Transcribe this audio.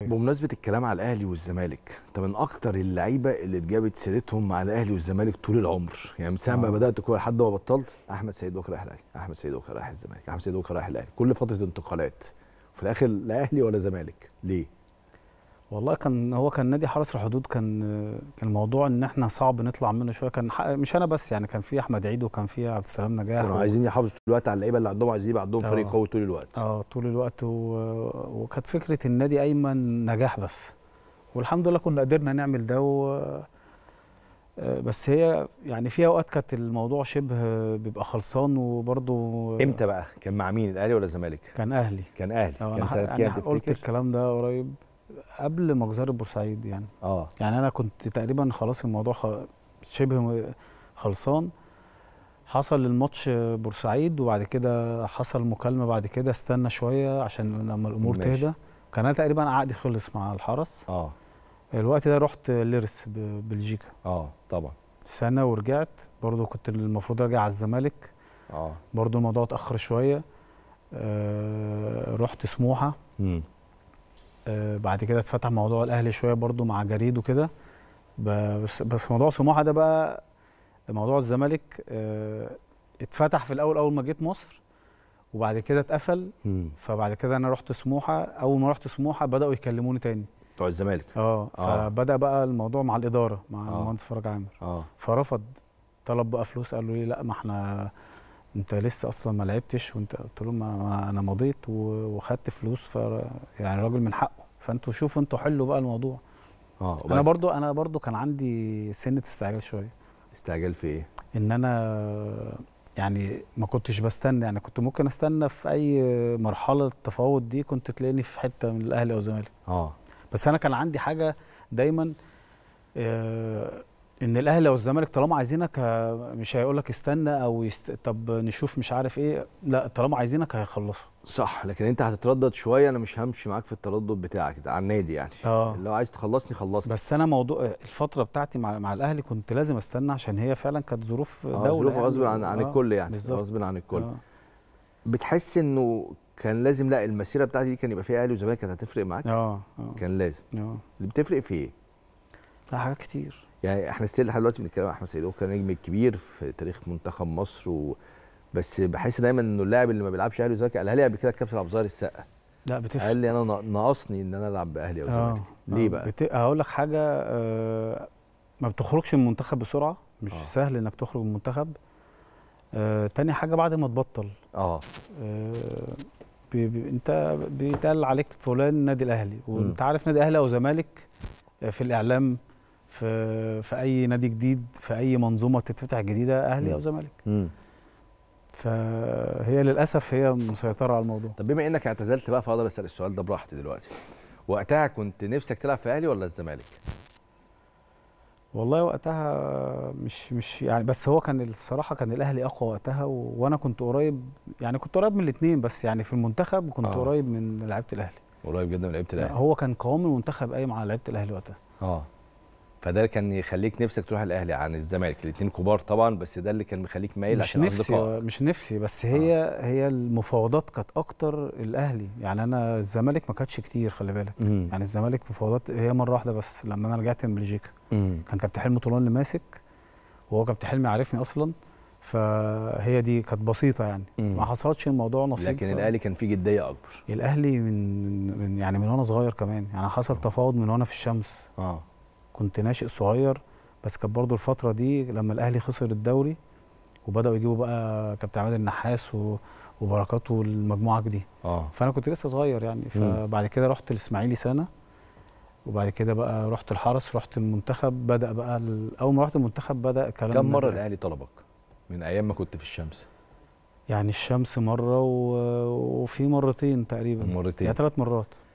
طيب. بمناسبه الكلام على الاهلي والزمالك انت من اكتر اللعيبه اللي اتجابت سيرتهم مع الاهلي والزمالك طول العمر يعني من ساعه ما آه. بدات كوره لحد ما بطلت احمد سيد بكر رايح الاهلي احمد سيد بكر رايح الزمالك احمد سيد بكر رايح الاهلي كل فتره انتقالات في الاخر لا اهلي ولا زمالك ليه والله كان هو كان نادي حرس الحدود كان كان الموضوع ان احنا صعب نطلع منه شويه كان مش انا بس يعني كان في احمد عيد وكان في عبد السلام نجاح كانوا عايزين يحافظوا طول الوقت على اللعيبه اللي عندهم عايزين يبقى عندهم فريق آه. قوي طول الوقت اه طول الوقت و... وكانت فكره النادي ايمن نجاح بس والحمد لله كنا قدرنا نعمل ده و... آه، بس هي يعني في اوقات كانت الموضوع شبه بيبقى خلصان وبرده امتى بقى كان مع مين الاهلي ولا الزمالك كان اهلي كان اهلي آه، كان سنه كام قلت الكلام ده قريب قبل مجزره بورسعيد يعني اه يعني انا كنت تقريبا خلاص الموضوع شبه خلصان حصل الماتش بورسعيد وبعد كده حصل مكالمه بعد كده استنى شويه عشان لما الامور ماشي. تهدى كان انا تقريبا عقدي خلص مع الحرس اه الوقت ده رحت ليرس بلجيكا اه طبعا سنه ورجعت برضو كنت المفروض ارجع على الزمالك اه برضو الموضوع اتاخر شويه آه رحت سموحه امم آه، بعد كده اتفتح موضوع الاهلي شويه برضو مع جريد وكده بس بس موضوع سموحه ده بقى موضوع الزمالك آه، اتفتح في الاول اول ما جيت مصر وبعد كده اتقفل فبعد كده انا رحت سموحه اول ما رحت سموحه بداوا يكلموني تاني بتوع الزمالك اه, آه. فبدا بقى الموضوع مع الاداره مع المهندس فرج عامر اه فرفض طلب بقى فلوس قالوا لي لا ما احنا انت لسه اصلا ما لعبتش وانت قلت له ما انا مضيت وخدت فلوس ف يعني راجل من حقه فانتوا شوفوا انتوا حلوا بقى الموضوع اه انا برضو انا برضو كان عندي سنه استعجال شويه استعجال في ايه ان انا يعني ما كنتش بستنى يعني كنت ممكن استنى في اي مرحله التفاوض دي كنت تلاقيني في حته من الاهلي او الزمالك اه بس انا كان عندي حاجه دايما آه ان الاهلي والزمالك طالما عايزينك آه، مش هيقول لك استنى او يست... طب نشوف مش عارف ايه لا طالما عايزينك هيخلصوا صح لكن انت هتتردد شويه انا مش همشي معاك في التردد بتاعك على النادي يعني آه. لو عايز تخلصني خلصني بس انا موضوع الفتره بتاعتي مع, مع الاهلي كنت لازم استنى عشان هي فعلا كانت ظروف آه، دوله آه ظروف يعني. غصب عن, عن آه. الكل يعني غصب عن الكل آه. بتحس انه كان لازم لا المسيره بتاعتي دي كان يبقى فيها اهلي وزمالك كانت هتفرق معاك اه, آه. كان لازم اه اللي بتفرق في ايه لا حاجات كتير يعني احنا ستيل لحد دلوقتي بنتكلم عن احمد سيد هو كان نجم كبير في تاريخ منتخب مصر و... بس بحس دايما انه اللاعب اللي ما بيلعبش اهلي وزمالك قالها لي قبل كده الكابتن عبد الظاهر السقا لا بتفرق قال لي انا ناقصني ان انا العب باهلي او زمالك آه. ليه آه. بقى؟ بت... هقول لك حاجه آه، ما بتخرجش من المنتخب بسرعه مش أوه. سهل انك تخرج من المنتخب آه تاني حاجه بعد ما تبطل اه, آه بي... بي... انت بيتقال عليك فلان النادي الاهلي وانت عارف نادي اهلي او زمالك في الاعلام في في اي نادي جديد في اي منظومه تتفتح جديده اهلي او زمالك فهي للاسف هي مسيطره على الموضوع طب بما انك اعتزلت بقى فاقدر اسال السؤال ده براحتي دلوقتي وقتها كنت نفسك تلعب في اهلي ولا الزمالك والله وقتها مش مش يعني بس هو كان الصراحه كان الاهلي اقوى وقتها وانا كنت قريب يعني كنت قريب من الاثنين بس يعني في المنتخب كنت آه. قريب من لعيبه الاهلي قريب جدا من لعيبه الاهلي هو كان قوام المنتخب قايم على لعيبه الاهلي وقتها اه فده كان يخليك نفسك تروح الاهلي عن الزمالك الاثنين كبار طبعا بس ده اللي كان مخليك مايل عشان نفسي مش نفسي بس آه. هي آه. هي المفاوضات كانت اكتر الاهلي يعني انا الزمالك ما كانتش كتير خلي بالك مم. يعني الزمالك مفاوضات هي مره واحده بس لما انا رجعت من بلجيكا كان كابتن حلمي طولان اللي ماسك وهو كابتن حلمي عارفني اصلا فهي دي كانت بسيطه يعني مم. ما حصلتش الموضوع نصيب لكن ف... الاهلي كان فيه جديه اكبر الاهلي من, من يعني من وانا صغير كمان يعني حصل آه. تفاوض من وانا في الشمس اه كنت ناشئ صغير بس كانت برضه الفتره دي لما الاهلي خسر الدوري وبداوا يجيبوا بقى كابتن عماد النحاس و... وبركات والمجموعه دي اه فانا كنت لسه صغير يعني فبعد كده رحت الاسماعيلي سنه وبعد كده بقى رحت الحرس رحت المنتخب بدا بقى اول ما رحت المنتخب بدا كلام كم مره الاهلي طلبك من ايام ما كنت في الشمس يعني الشمس مره و... وفي مرتين تقريبا مرتين يعني ثلاث مرات